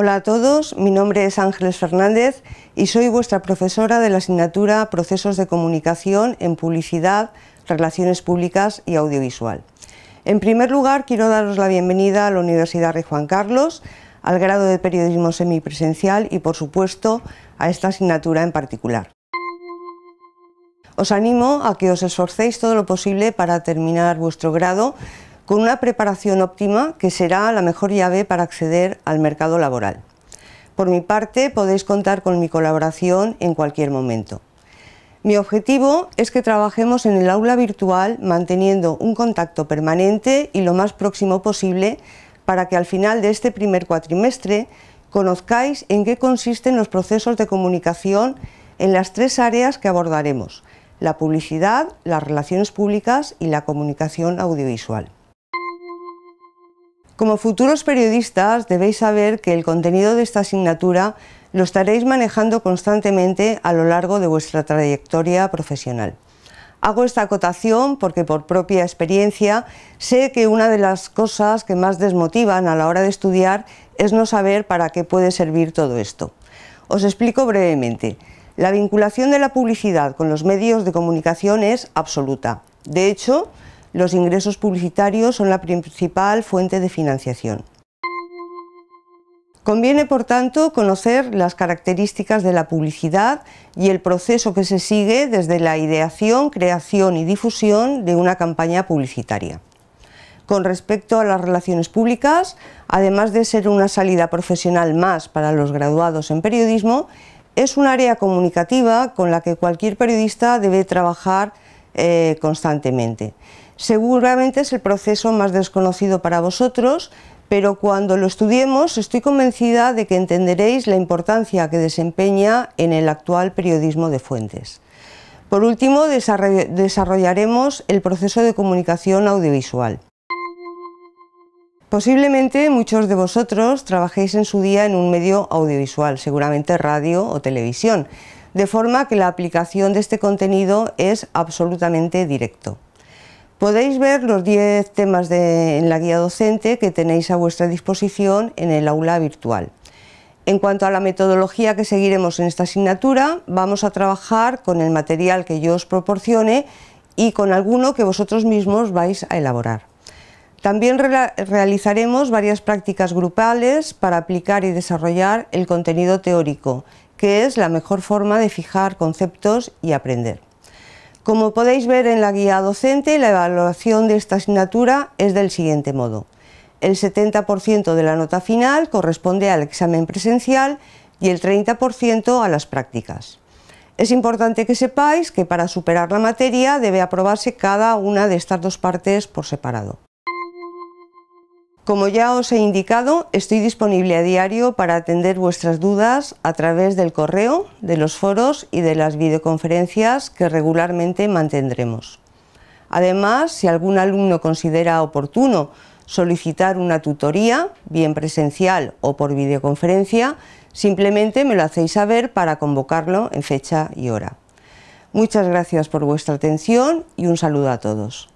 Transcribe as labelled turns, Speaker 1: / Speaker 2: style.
Speaker 1: Hola a todos, mi nombre es Ángeles Fernández y soy vuestra profesora de la asignatura Procesos de Comunicación en Publicidad, Relaciones Públicas y Audiovisual. En primer lugar, quiero daros la bienvenida a la Universidad Rey Juan Carlos, al grado de Periodismo Semipresencial y, por supuesto, a esta asignatura en particular. Os animo a que os esforcéis todo lo posible para terminar vuestro grado con una preparación óptima que será la mejor llave para acceder al mercado laboral. Por mi parte, podéis contar con mi colaboración en cualquier momento. Mi objetivo es que trabajemos en el aula virtual manteniendo un contacto permanente y lo más próximo posible para que al final de este primer cuatrimestre conozcáis en qué consisten los procesos de comunicación en las tres áreas que abordaremos, la publicidad, las relaciones públicas y la comunicación audiovisual. Como futuros periodistas debéis saber que el contenido de esta asignatura lo estaréis manejando constantemente a lo largo de vuestra trayectoria profesional. Hago esta acotación porque por propia experiencia sé que una de las cosas que más desmotivan a la hora de estudiar es no saber para qué puede servir todo esto. Os explico brevemente. La vinculación de la publicidad con los medios de comunicación es absoluta. De hecho, los ingresos publicitarios son la principal fuente de financiación. Conviene, por tanto, conocer las características de la publicidad y el proceso que se sigue desde la ideación, creación y difusión de una campaña publicitaria. Con respecto a las relaciones públicas, además de ser una salida profesional más para los graduados en periodismo, es un área comunicativa con la que cualquier periodista debe trabajar eh, constantemente. Seguramente es el proceso más desconocido para vosotros, pero cuando lo estudiemos estoy convencida de que entenderéis la importancia que desempeña en el actual periodismo de fuentes. Por último, desarrollaremos el proceso de comunicación audiovisual. Posiblemente muchos de vosotros trabajéis en su día en un medio audiovisual, seguramente radio o televisión, de forma que la aplicación de este contenido es absolutamente directo. Podéis ver los 10 temas en la guía docente que tenéis a vuestra disposición en el aula virtual. En cuanto a la metodología que seguiremos en esta asignatura, vamos a trabajar con el material que yo os proporcione y con alguno que vosotros mismos vais a elaborar. También realizaremos varias prácticas grupales para aplicar y desarrollar el contenido teórico, que es la mejor forma de fijar conceptos y aprender. Como podéis ver en la guía docente, la evaluación de esta asignatura es del siguiente modo. El 70% de la nota final corresponde al examen presencial y el 30% a las prácticas. Es importante que sepáis que para superar la materia debe aprobarse cada una de estas dos partes por separado. Como ya os he indicado, estoy disponible a diario para atender vuestras dudas a través del correo, de los foros y de las videoconferencias que regularmente mantendremos. Además, si algún alumno considera oportuno solicitar una tutoría, bien presencial o por videoconferencia, simplemente me lo hacéis saber para convocarlo en fecha y hora. Muchas gracias por vuestra atención y un saludo a todos.